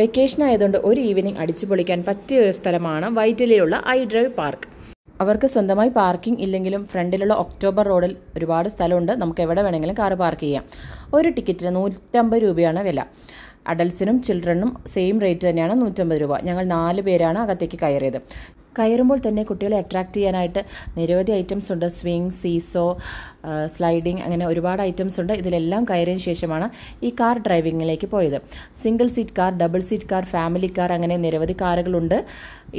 vacation ആയതുകൊണ്ട് ഒരു evening അടിച്ചു പൊളിക്കാൻ പറ്റിയ ഒരു സ്ഥലമാണ് വൈറ്റിലയിലുള്ള ഐ ഡ്രൈവ് പാർക്ക് അവർക്ക് സ്വന്തമായി പാർക്കിംഗ് ഇല്ലെങ്കിലും ഫ്രണ്ടിലുള്ള ഒക്ടോബർ റോഡിൽ ഒരുപാട് സ്ഥലമുണ്ട് നമുക്ക് എവിടെ വേണമെങ്കിലും കാർ പാർക്ക് ചെയ്യാം ഒരു ടിക്കറ്റിന് നൂറ്റമ്പത് രൂപയാണ് വില അഡൽസിനും ചിൽഡ്രനും സെയിം റേറ്റ് തന്നെയാണ് നൂറ്റമ്പത് രൂപ ഞങ്ങൾ നാല് പേരാണ് അകത്തേക്ക് കയറിയത് കയറുമ്പോൾ തന്നെ കുട്ടികളെ അട്രാക്റ്റ് ചെയ്യാനായിട്ട് നിരവധി ഐറ്റംസ് ഉണ്ട് സ്വിങ് സീസോ സ്ലൈഡിങ് അങ്ങനെ ഒരുപാട് ഐറ്റംസ് ഉണ്ട് ഇതിലെല്ലാം കയറിയതിന് ശേഷമാണ് ഈ കാർ ഡ്രൈവിങ്ങിലേക്ക് പോയത് single seat car double seat car family car അങ്ങനെ നിരവധി കാറുകളുണ്ട്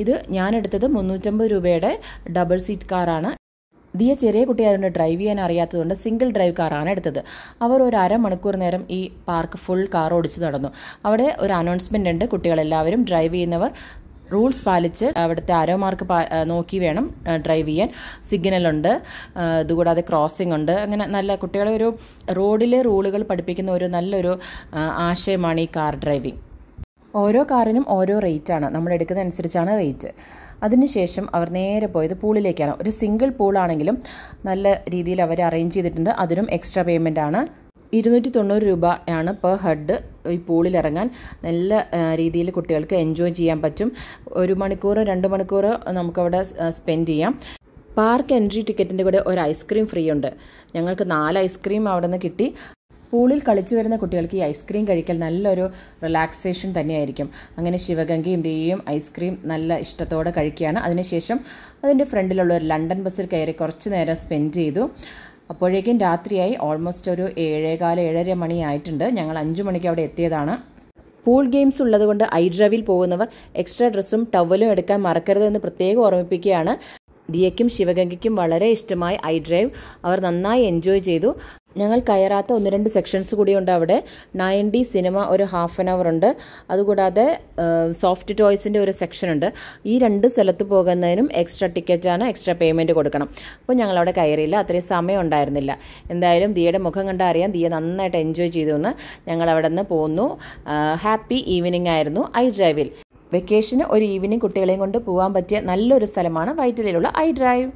ഇത് ഞാനെടുത്തത് മുന്നൂറ്റമ്പത് രൂപയുടെ ഡബിൾ സീറ്റ് കാറാണ് ദിയ ചെറിയ കുട്ടിയായതുകൊണ്ട് ഡ്രൈവ് ചെയ്യാൻ അറിയാത്തതുകൊണ്ട് സിംഗിൾ ഡ്രൈവ് കാറാണ് എടുത്തത് അവർ ഒരു അരമണിക്കൂർ നേരം ഈ പാർക്ക് ഫുൾ കാർ ഓടിച്ച് നടന്നു അവിടെ ഒരു അനൗൺസ്മെൻ്റ് ഉണ്ട് കുട്ടികളെല്ലാവരും ഡ്രൈവ് ചെയ്യുന്നവർ റൂൾസ് പാലിച്ച് അവിടുത്തെ ആരോ മാർക്ക് നോക്കി വേണം ഡ്രൈവ് ചെയ്യാൻ സിഗ്നലുണ്ട് ഇതുകൂടാതെ ക്രോസിംഗ് ഉണ്ട് അങ്ങനെ നല്ല കുട്ടികളെ ഒരു റോഡിലെ റൂളുകൾ പഠിപ്പിക്കുന്ന ഒരു നല്ലൊരു ആശയമാണ് ഈ കാർ ഡ്രൈവിംഗ് ഓരോ കാറിനും ഓരോ റേറ്റാണ് നമ്മൾ എടുക്കുന്ന അനുസരിച്ചാണ് റേറ്റ് അതിനുശേഷം അവർ നേരെ പോയത് പൂളിലേക്കാണ് ഒരു സിംഗിൾ പൂളാണെങ്കിലും നല്ല രീതിയിൽ അവർ അറേഞ്ച് ചെയ്തിട്ടുണ്ട് അതിനും എക്സ്ട്രാ പേയ്മെൻ്റ് ആണ് ഇരുന്നൂറ്റി തൊണ്ണൂറ് രൂപയാണ് പെർ ഹെഡ് ഈ പൂളിൽ ഇറങ്ങാൻ നല്ല രീതിയിൽ കുട്ടികൾക്ക് എൻജോയ് ചെയ്യാൻ പറ്റും ഒരു മണിക്കൂറോ രണ്ട് മണിക്കൂറോ നമുക്കവിടെ സ്പെൻഡ് ചെയ്യാം പാർക്ക് എൻട്രി ടിക്കറ്റിൻ്റെ കൂടെ ഒരു ഐസ്ക്രീം ഫ്രീ ഉണ്ട് ഞങ്ങൾക്ക് നാല് ഐസ്ക്രീം അവിടെ നിന്ന് കിട്ടി പൂളിൽ കളിച്ചു വരുന്ന കുട്ടികൾക്ക് ഈ ഐസ്ക്രീം കഴിക്കൽ നല്ലൊരു റിലാക്സേഷൻ തന്നെയായിരിക്കും അങ്ങനെ ശിവഗംഗയും ദേവിയും ഐസ്ക്രീം നല്ല ഇഷ്ടത്തോടെ കഴിക്കുകയാണ് അതിനുശേഷം അതിൻ്റെ ഫ്രണ്ടിലുള്ള ഒരു ലണ്ടൻ ബസ്സിൽ കയറി കുറച്ച് നേരം സ്പെൻഡ് ചെയ്തു അപ്പോഴേക്കും രാത്രിയായി ഓൾമോസ്റ്റ് ഒരു ഏഴേകാല ഏഴര മണിയായിട്ടുണ്ട് ഞങ്ങൾ അഞ്ചു മണിക്ക് അവിടെ എത്തിയതാണ് പൂൾ ഗെയിംസ് ഉള്ളതുകൊണ്ട് ഐ ഡ്രൈവിൽ പോകുന്നവർ എക്സ്ട്രാ ഡ്രസ്സും ടവലും എടുക്കാൻ മറക്കരുതെന്ന് പ്രത്യേകം ഓർമ്മിപ്പിക്കുകയാണ് ദിയയ്ക്കും ശിവഗംഗയ്ക്കും വളരെ ഇഷ്ടമായ ഐ ഡ്രൈവ് അവർ നന്നായി എൻജോയ് ചെയ്തു ഞങ്ങൾ കയറാത്ത ഒന്ന് രണ്ട് സെക്ഷൻസ് കൂടിയുണ്ട് അവിടെ നയൻ ഡി സിനിമ ഒരു ഹാഫ് ആൻ അവർ ഉണ്ട് അതുകൂടാതെ സോഫ്റ്റ് ടോയ്സിൻ്റെ ഒരു സെക്ഷൻ ഉണ്ട് ഈ രണ്ട് സ്ഥലത്ത് പോകുന്നതിനും എക്സ്ട്രാ ടിക്കറ്റാണ് എക്സ്ട്രാ പേയ്മെൻറ്റ് കൊടുക്കണം അപ്പോൾ ഞങ്ങളവിടെ കയറിയില്ല അത്രയും സമയം ഉണ്ടായിരുന്നില്ല എന്തായാലും ദിയയുടെ മുഖം കണ്ടാൽ അറിയാം ദിയ നന്നായിട്ട് എൻജോയ് ചെയ്തു എന്ന് ഞങ്ങൾ അവിടെ നിന്ന് പോന്നു ഹാപ്പി ഈവനിങ് ആയിരുന്നു ഐ ഡ്രൈവിൽ വെക്കേഷന് ഒരു ഈവനിങ് കുട്ടികളെയും കൊണ്ട് പോകാൻ പറ്റിയ നല്ലൊരു സ്ഥലമാണ് വൈറ്റിലയിലുള്ള ഐ ഡ്രൈവ്